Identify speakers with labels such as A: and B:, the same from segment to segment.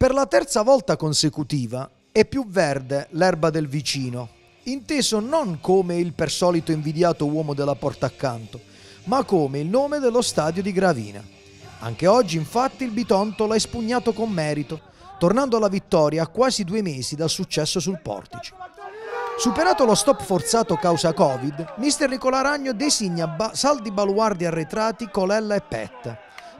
A: Per la terza volta consecutiva è più verde l'erba del vicino, inteso non come il per solito invidiato uomo della porta accanto, ma come il nome dello stadio di Gravina. Anche oggi infatti il Bitonto l'ha espugnato con merito, tornando alla vittoria a quasi due mesi dal successo sul Portici. Superato lo stop forzato causa Covid, mister Nicola Ragno designa ba- saldi baluardi arretrati Colella e Petta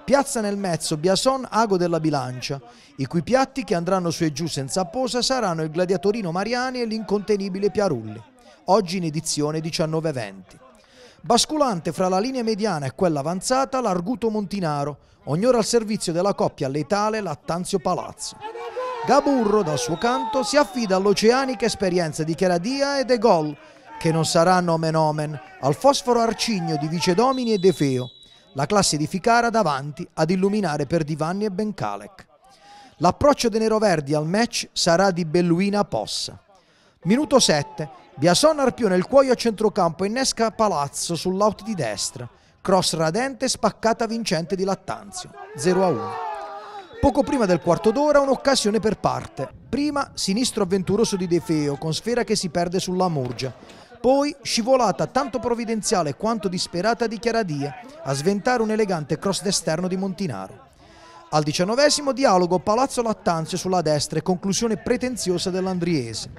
A: Piazza nel mezzo Biason Ago della Bilancia, i cui piatti che andranno su e giù senza posa saranno il gladiatorino Mariani e l'incontenibile Piarulli, oggi in edizione 19-20. Basculante fra la linea mediana e quella avanzata l'Arguto Montinaro, ognora al servizio della coppia letale Lattanzio Palazzo. Gaburro, dal suo canto, si affida all'oceanica esperienza di Cheradia e De Gol, che non saranno menomen, al fosforo arcigno di Vicedomini e De Feo, la classe di Ficara davanti ad illuminare per Divani e Bencalec. L'approccio dei neroverdi al match sarà di Belluina Possa. Minuto 7, Biason Arpione il cuoio a centrocampo e innesca Palazzo sull'out di destra, cross radente spaccata vincente di Lattanzio, 0 a 1. Poco prima del quarto d'ora un'occasione per parte. Prima sinistro avventuroso di De Feo con sfera che si perde sulla Murgia. Poi scivolata tanto provvidenziale quanto disperata di Chiaradia a sventare un elegante cross d'esterno di Montinaro. Al diciannovesimo dialogo Palazzo Lattanzio sulla destra e conclusione pretenziosa dell'Andriese.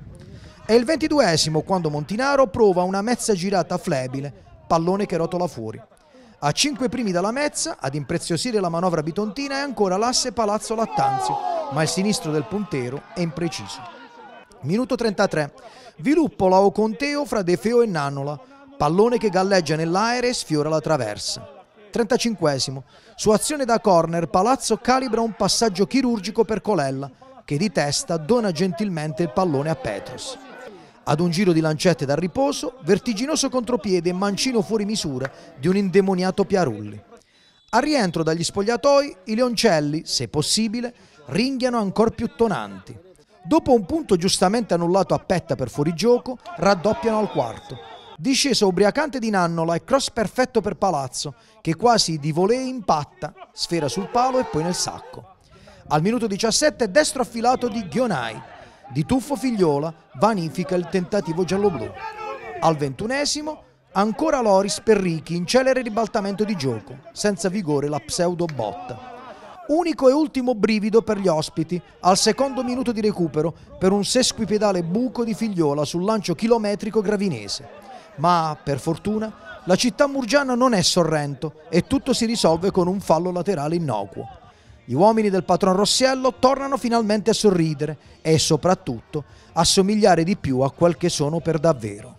A: È il ventiduesimo quando Montinaro prova una mezza girata flebile, pallone che rotola fuori. A cinque primi dalla mezza, ad impreziosire la manovra bitontina, è ancora l'asse Palazzo Lattanzio, ma il sinistro del puntero è impreciso. Minuto 33. Viluppo o conteo fra De Feo e Nannola. Pallone che galleggia nell'aereo e sfiora la traversa. 35. Su azione da corner Palazzo calibra un passaggio chirurgico per Colella che di testa dona gentilmente il pallone a Petros. Ad un giro di lancette dal riposo, vertiginoso contropiede e mancino fuori misura di un indemoniato Piarulli. Al rientro dagli spogliatoi, i leoncelli, se possibile, ringhiano ancor più tonanti. Dopo un punto giustamente annullato a Petta per fuorigioco, raddoppiano al quarto. Discesa ubriacante di Nannola e cross perfetto per Palazzo, che quasi di volée impatta, sfera sul palo e poi nel sacco. Al minuto 17 destro affilato di Ghionai. Di tuffo Figliola vanifica il tentativo gialloblu. Al ventunesimo ancora Loris per Ricchi in celere ribaltamento di gioco, senza vigore la pseudo botta. Unico e ultimo brivido per gli ospiti, al secondo minuto di recupero, per un sesquipedale buco di figliola sul lancio chilometrico gravinese. Ma, per fortuna, la città murgiana non è Sorrento e tutto si risolve con un fallo laterale innocuo. Gli uomini del patron Rossiello tornano finalmente a sorridere e soprattutto a somigliare di più a quel che sono per davvero.